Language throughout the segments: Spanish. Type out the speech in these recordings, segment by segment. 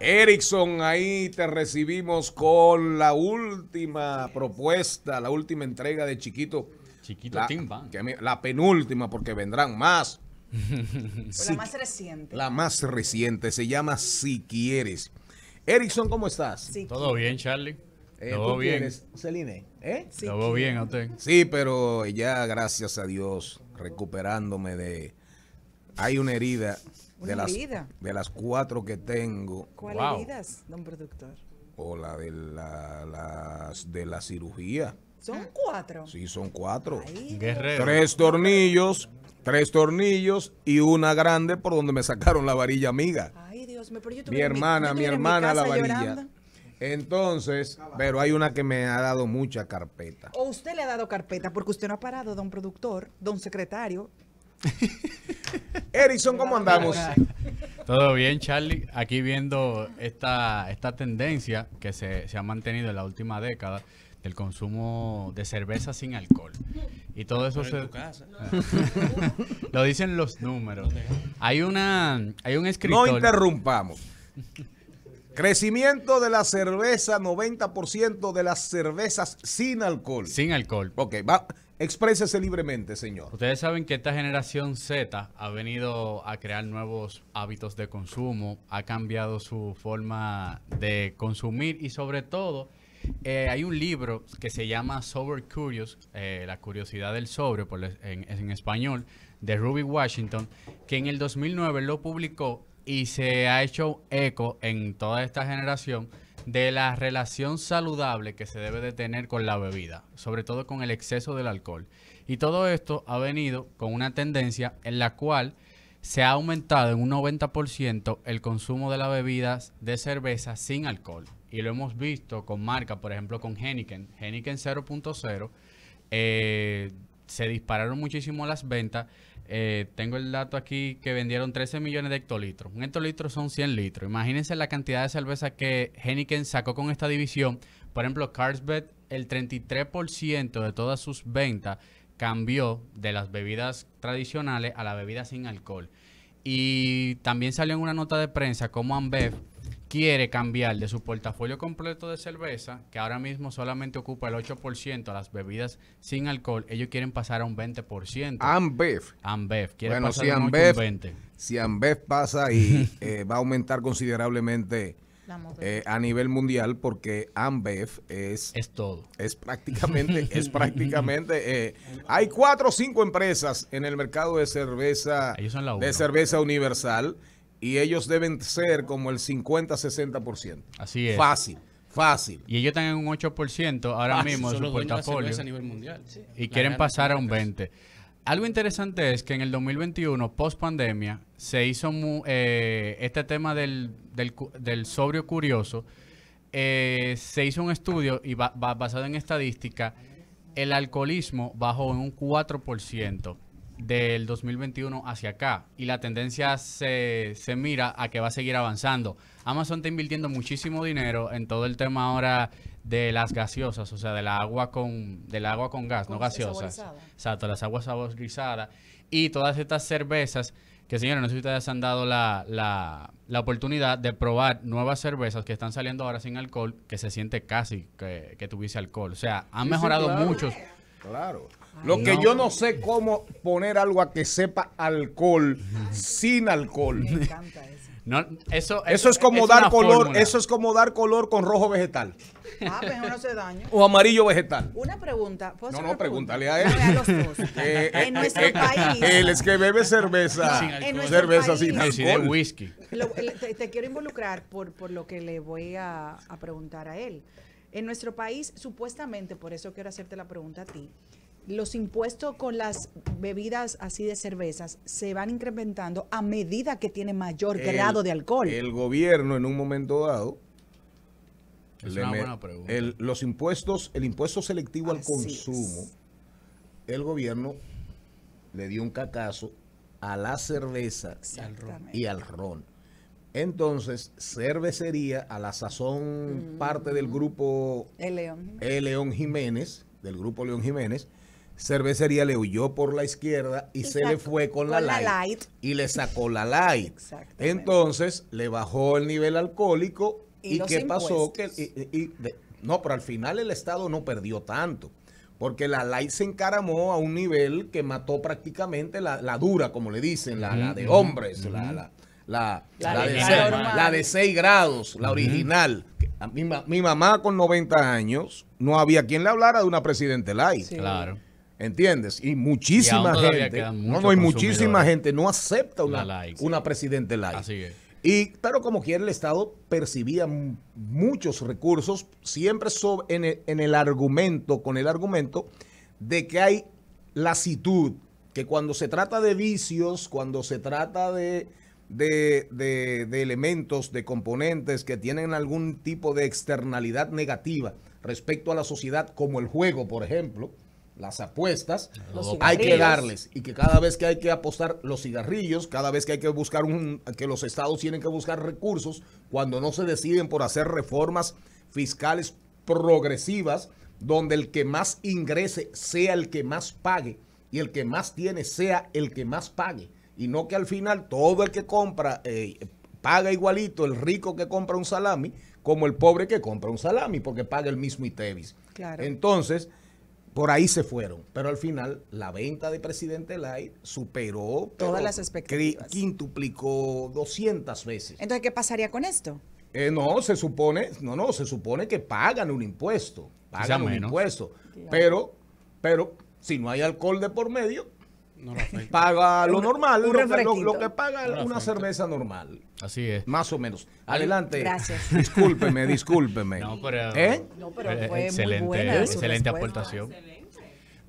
Erickson, ahí te recibimos con la última propuesta, la última entrega de Chiquito. Chiquito la, Timba. la penúltima, porque vendrán más. la más reciente. La más reciente, se llama Si Quieres. Erickson, ¿cómo estás? Todo bien, Charlie. Eh, Todo bien. Celine, ¿eh? Todo bien a usted. Sí, pero ya, gracias a Dios, recuperándome de hay una herida. de, Las, cuatro que tengo. ¿Cuáles heridas, don productor? O la de la, de la cirugía. ¿Son cuatro? Sí, son cuatro. tres tornillos, tres tornillos y una grande por donde me sacaron la varilla amiga. Ay, Dios pero Mi hermana, mi, hermana la varilla. Entonces, pero hay una que me ha dado mucha carpeta. O usted le ha dado carpeta porque usted no ha parado, don productor, don secretario, Erickson, ¿cómo andamos? Todo bien, Charlie. Aquí viendo esta, esta tendencia que se, ha mantenido en la última década del consumo de cerveza sin alcohol. Y todo eso se... lo dicen los números. Hay, una, hay un escritor... No interrumpamos. Crecimiento de la cerveza, 90% de las cervezas sin alcohol. Sin alcohol. Ok, va, Exprésese libremente, señor. Ustedes saben que esta generación Z ha venido a crear nuevos hábitos de consumo, ha cambiado su forma de consumir y sobre todo eh, hay un libro que se llama Sober Curious, eh, la curiosidad del sobre por en, en, español, de Ruby Washington, que en el 2009 lo publicó y se ha hecho eco en toda esta generación de la relación saludable que se debe de tener con la bebida, sobre todo con el exceso del alcohol. Y todo esto ha venido con una tendencia en la cual se ha aumentado en un 90% el consumo de las bebidas de cerveza sin alcohol. Y lo hemos visto con marca, por ejemplo, con Henneken, Henneken 0.0. Eh, se dispararon muchísimo las ventas. Eh, tengo el dato aquí que vendieron 13 millones de hectolitros. Un hectolitro son 100 litros. Imagínense la cantidad de cerveza que Heineken sacó con esta división. Por ejemplo, Carlsberg, el 33% de todas sus ventas cambió de las bebidas tradicionales a la bebida sin alcohol. Y también salió en una nota de prensa como Ambev quiere cambiar de su portafolio completo de cerveza, que ahora mismo solamente ocupa el 8% a las bebidas sin alcohol, ellos quieren pasar a un 20%. Ambev. Ambev. bueno, si Ambev, un pasa y eh, va a aumentar considerablemente eh, a nivel mundial porque Ambev es es todo es prácticamente es prácticamente eh, hay cuatro o cinco empresas en el mercado de cerveza de cerveza universal y ellos deben ser como el 50-60%. Así es. Fácil. Fácil. Y ellos están en un 8% ahora mismo en su portafolio. Y quieren pasar a un 20%. Algo interesante es que en el 2021, post pandemia, se hizo eh, este tema del, sobrio curioso. Eh, se hizo un estudio y basado en estadística, el alcoholismo bajó en un 4% del 2021 hacia acá y la tendencia se, se, mira a que va a seguir avanzando. Amazon está invirtiendo muchísimo dinero en todo el tema ahora de las gaseosas, o sea, del agua con del agua con gas, no gaseosas. Exacto, las aguas saborizadas y todas estas cervezas que señores, no sé si ustedes han dado la, la, la, oportunidad de probar nuevas cervezas que están saliendo ahora sin alcohol, que se siente casi que, que tuviese alcohol. O sea, han mejorado mucho Claro. Lo que yo no sé cómo poner algo a que sepa alcohol sin alcohol. Me encanta eso. eso, es como dar color, eso es como dar color con rojo vegetal. Ah, pero pues no se daño. O amarillo vegetal. Una pregunta. no, no, pregúntale a él. en eh, nuestro eh, eh, país. Él es que bebe cerveza sin cerveza sin alcohol. whisky. te, quiero involucrar por, lo que le voy a, a preguntar a él. En nuestro país, supuestamente, por eso quiero hacerte la pregunta a ti, los impuestos con las bebidas así de cervezas se van incrementando a medida que tiene mayor grado de alcohol. El gobierno en un momento dado... los impuestos, el impuesto selectivo al consumo, el gobierno le dio un cacazo a la cerveza y al ron. Entonces, cervecería, a la sazón mm. parte del grupo León. León Jiménez, del grupo León Jiménez, cervecería le huyó por la izquierda y se le fue con, la, light, y le sacó la light. Entonces le bajó el nivel alcohólico y, qué pasó que no, pero al final el Estado no perdió tanto. Porque la light se encaramó a un nivel que mató prácticamente la, dura, como le dicen, la, de hombres, la, la, de, seis, 6 grados, la original. Mi, mamá con 90 años no había quien le hablara de una presidente light. Claro. ¿Entiendes? Y muchísima gente. No, no, muchísima gente no acepta una, una presidente light. Y, claro como quiera, el Estado percibía muchos recursos, siempre en, el, en el argumento, con el argumento de que hay lasitud, que cuando se trata de vicios, cuando se trata de, de, elementos, de componentes que tienen algún tipo de externalidad negativa respecto a la sociedad, como el juego, por ejemplo, las apuestas, hay que darles. Y que cada vez que hay que apostar los cigarrillos, cada vez que hay que buscar un, que los estados tienen que buscar recursos, cuando no se deciden por hacer reformas fiscales progresivas, donde el que más ingrese sea el que más pague y el que más tiene sea el que más pague y no que al final todo el que compra eh, paga igualito el rico que compra un salami como el pobre que compra un salami porque paga el mismo ITEVIS. Entonces, por ahí se fueron, pero al final la venta de Presidente Light superó todas las expectativas. Quintuplicó 200 veces. Entonces, ¿qué pasaría con esto? Eh, no, se supone, no, no, se supone que pagan un impuesto, pagan un impuesto, pero, pero si no hay alcohol de por medio, Paga lo normal, lo, que, paga una cerveza normal. Así es. Más o menos. Adelante. Gracias. Discúlpeme, discúlpeme. excelente, excelente aportación.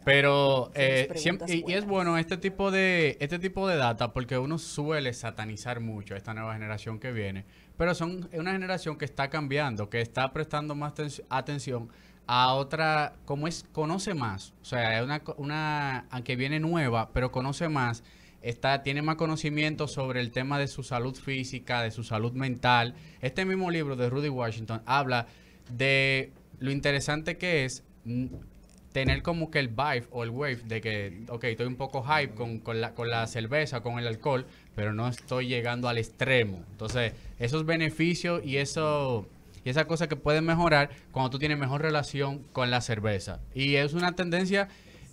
Pero eh, y, es pues. bueno este tipo de este tipo de data porque uno suele satanizar mucho a esta nueva generación que viene, pero son una generación que está cambiando, que está prestando más atención a otra, como es, conoce más, o sea, una, una, aunque viene nueva, pero conoce más, está, tiene más conocimiento sobre el tema de su salud física, de su salud mental. Este mismo libro de Rudy Washington habla de lo interesante que es tener como que el vibe o el wave de que, ok, estoy un poco hype con, con, la, con la cerveza, con el alcohol, pero no estoy llegando al extremo. Entonces, esos beneficios y eso y esas cosas que pueden mejorar cuando tú tienes mejor relación con la cerveza. Y es una tendencia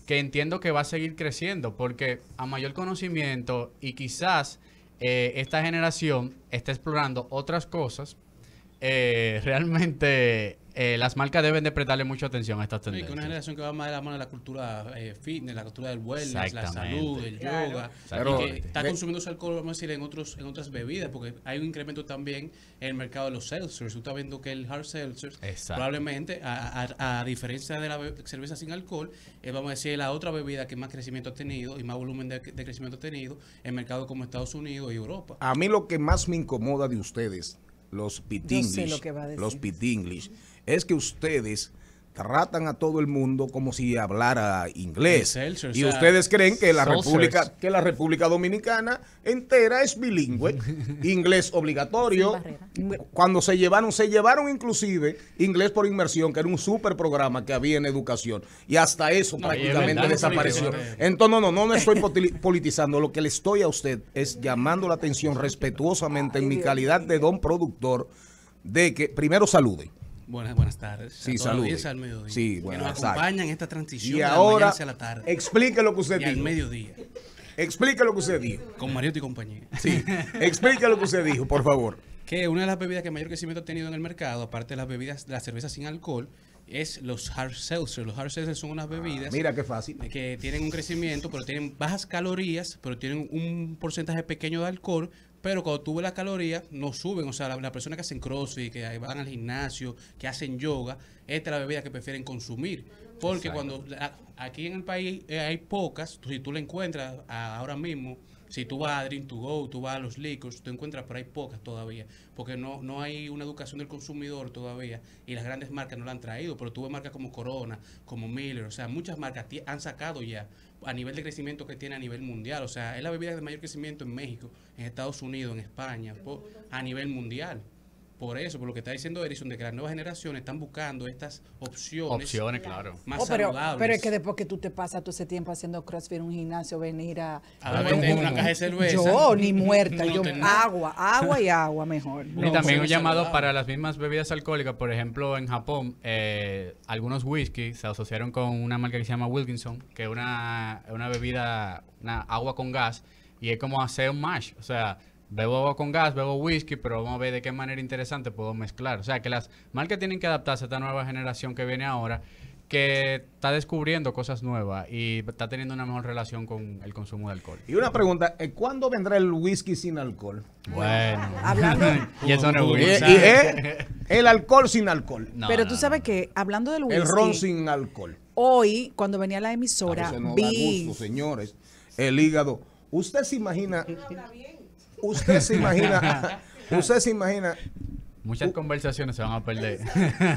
que entiendo que va a seguir creciendo porque a mayor conocimiento y quizás eh, esta generación está explorando otras cosas, eh, realmente eh, las marcas deben de prestarle mucha atención a estas tendencias. una generación que va más de la mano de la cultura eh, fitness, la cultura del wellness, la salud, el yoga, Pero, consumiendo que está alcohol, vamos a decir, en, otros, en otras bebidas, porque hay un incremento también en el mercado de los seltzers. Usted estás viendo que el hard seltzer, probablemente, a, diferencia de la cerveza sin alcohol, es, eh, vamos a decir, la otra bebida que más crecimiento ha tenido y más volumen de, de crecimiento ha tenido en mercados como Estados Unidos y Europa. A mí lo que más me incomoda de ustedes los pitinglish, lo los pitinglish, es que ustedes tratan a todo el mundo como si hablara inglés. y ustedes creen que la, República, que la República Dominicana entera es bilingüe, inglés obligatorio. Cuando se llevaron, se llevaron inclusive inglés por inmersión, que era un super programa que había en educación. Y hasta eso prácticamente desapareció. Entonces, no, no, no estoy politizando. Lo que le estoy a usted es llamando la atención respetuosamente en mi calidad de don productor de que primero salude. Buenas, buenas tardes. Sí, saludos. al mediodía. Sí, que nos acompañan en esta transición. Y ahora, la tarde. explique lo que usted y dijo. al mediodía. Explique lo que usted dijo. Con Mariotti y compañía. Sí, explique lo que usted dijo, por favor. Que una de las bebidas que mayor crecimiento ha tenido en el mercado, aparte de las bebidas, de las cervezas sin alcohol, es los hard seltzer. Los hard seltzer son unas ah, bebidas. mira qué fácil. Que tienen un crecimiento, pero tienen bajas calorías, pero tienen un porcentaje pequeño de alcohol. Pero cuando tú ves las calorías, no suben. O sea, las la personas que hacen crossfit, que van al gimnasio, que hacen yoga, esta es la bebida que prefieren consumir. Porque cuando aquí en el país eh, hay pocas, si tú la encuentras ahora mismo, si tú vas a Dream to Go, tú vas a los licos tú encuentras por ahí pocas todavía, porque no, no hay una educación del consumidor todavía y las grandes marcas no la han traído, pero ves marcas como Corona, como Miller, o sea, muchas marcas han sacado ya a nivel de crecimiento que tiene a nivel mundial, o sea, es la bebida de mayor crecimiento en México, en Estados Unidos, en España, a nivel mundial. Por eso, por lo que está diciendo Erison, de que las nuevas generaciones están buscando estas opciones. Opciones, claro. Más oh, pero, saludables. Pero es que después que tú te pasas todo ese tiempo haciendo crossfit en un gimnasio, venir a. A, una caja de cerveza. Yo, ni muerta. yo, agua, agua y agua mejor. y también un llamado para las mismas bebidas alcohólicas. Por ejemplo, en Japón, eh, algunos whisky se asociaron con una marca que se llama Wilkinson, que es una, una bebida, una agua con gas, y es como hacer un mash. O sea bebo con gas, bebo whisky, pero vamos a ver de qué manera interesante puedo mezclar. O sea, que las marcas tienen que adaptarse a esta nueva generación que viene ahora, que está descubriendo cosas nuevas y está teniendo una mejor relación con el consumo de alcohol. Y una pregunta, eh, ¿cuándo vendrá el whisky sin alcohol? Bueno, hablando y eso no es y, y el, alcohol sin alcohol. pero tú sabes que hablando del whisky, el ron sin alcohol. Hoy cuando venía la emisora, vi... señores, el hígado. ¿Usted se imagina? usted se imagina, usted se imagina Muchas conversaciones se van a perder.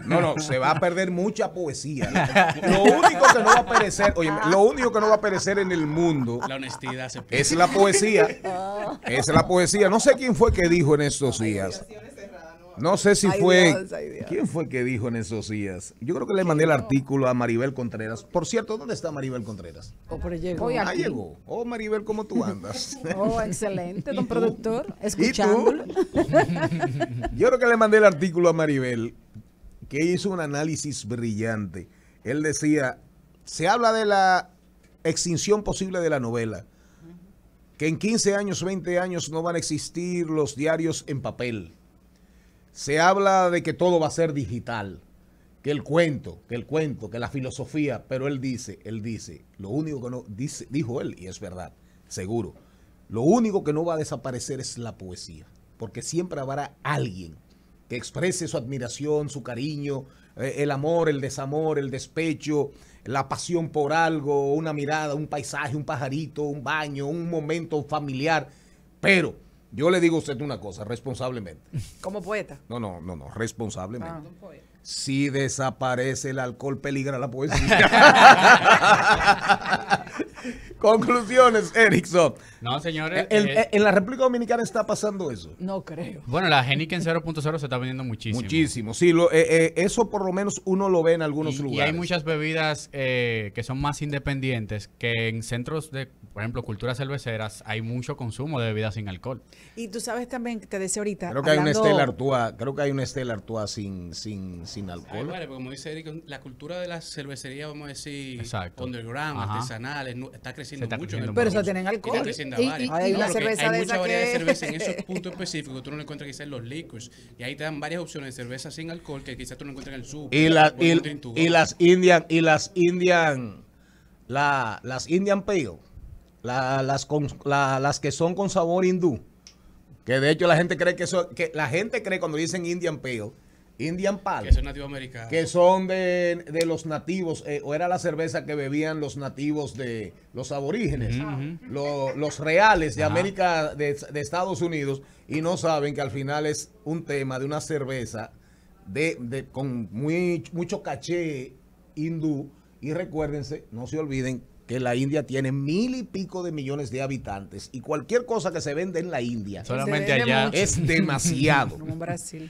No, no, se va a perder mucha poesía. Lo único que no va a perecer, oye, lo único que no va a perecer en el mundo. La honestidad se pierde. Es la poesía. Es la poesía. No sé quién fue que dijo en estos días no sé si fue... ¿Quién fue que dijo en esos días? Yo creo que le mandé el artículo a Maribel Contreras. Por cierto, ¿dónde está Maribel Contreras? Oh, ah, llegó. Oh, Maribel, ¿cómo tú andas? oh, excelente, don productor. Escuchándolo. Yo creo que le mandé el artículo a Maribel, que hizo un análisis brillante. Él decía, se habla de la extinción posible de la novela que en 15 años, 20 años no van a existir los diarios en papel se habla de que todo va a ser digital, que el cuento, que el cuento, que la filosofía, pero él dice, él dice, lo único que no dice, dijo él, y es verdad, seguro, lo único que no va a desaparecer es la poesía, porque siempre habrá alguien que exprese su admiración, su cariño, eh, el amor, el desamor, el despecho, la pasión por algo, una mirada, un paisaje, un pajarito, un baño, un momento familiar, pero yo le digo a usted una cosa, responsablemente. Como poeta. No, no, no, no, responsablemente. Ah. Si desaparece el alcohol, peligra la poesía. Conclusiones, Erickson. No, señores. Eh, eh, ¿En, la República Dominicana está pasando eso? No creo. Bueno, la en 0.0 se está vendiendo muchísimo. Muchísimo, sí. Eh, eso por lo menos uno lo ve en algunos lugares. Y hay muchas bebidas que son más independientes que en centros de por ejemplo, culturas cerveceras, hay mucho consumo de bebidas sin alcohol. Y tú sabes también, te decía ahorita. Creo que hay una Stella Artois, creo que hay una Stella Artois sin, sin, sin alcohol. vale, como dice Eric, la cultura de la cervecería, vamos a decir, con underground, artesanales, está creciendo mucho. en el pero eso tienen alcohol. Y, creciendo hay, cerveza de mucha variedad de cerveza en esos puntos específicos. Tú no lo encuentras quizás en los liquors. Y ahí te dan varias opciones de cerveza sin alcohol que quizás tú no encuentras en el sur. Y, la, y, las Indian, y las Indian, la, las Indian Pale las, las que son con sabor hindú. Que de hecho la gente cree que eso, la gente cree cuando dicen Indian Pale, Indian Pale. Que son Que son de, los nativos, eh, o era la cerveza que bebían los nativos de los aborígenes, los reales de América, de, Estados Unidos, y no saben que al final es un tema de una cerveza de, con muy, mucho caché hindú. Y recuérdense, no se olviden que la India tiene mil y pico de millones de habitantes y cualquier cosa que se vende en la India solamente allá es demasiado. Brasil.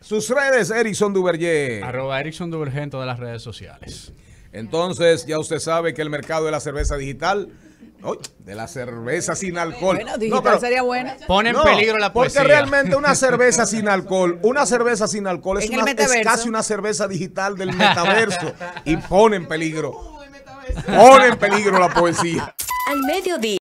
Sus redes, Erickson Duverger Arroba Erickson en todas las redes sociales. Entonces, ya usted sabe que el mercado de la cerveza digital de la cerveza sin alcohol. Bueno, digital sería buena. Pone en peligro la poesía. Porque realmente una cerveza sin alcohol, una cerveza sin alcohol es, una, es casi una cerveza digital del metaverso y pone en peligro Pone en peligro la poesía. Al mediodía.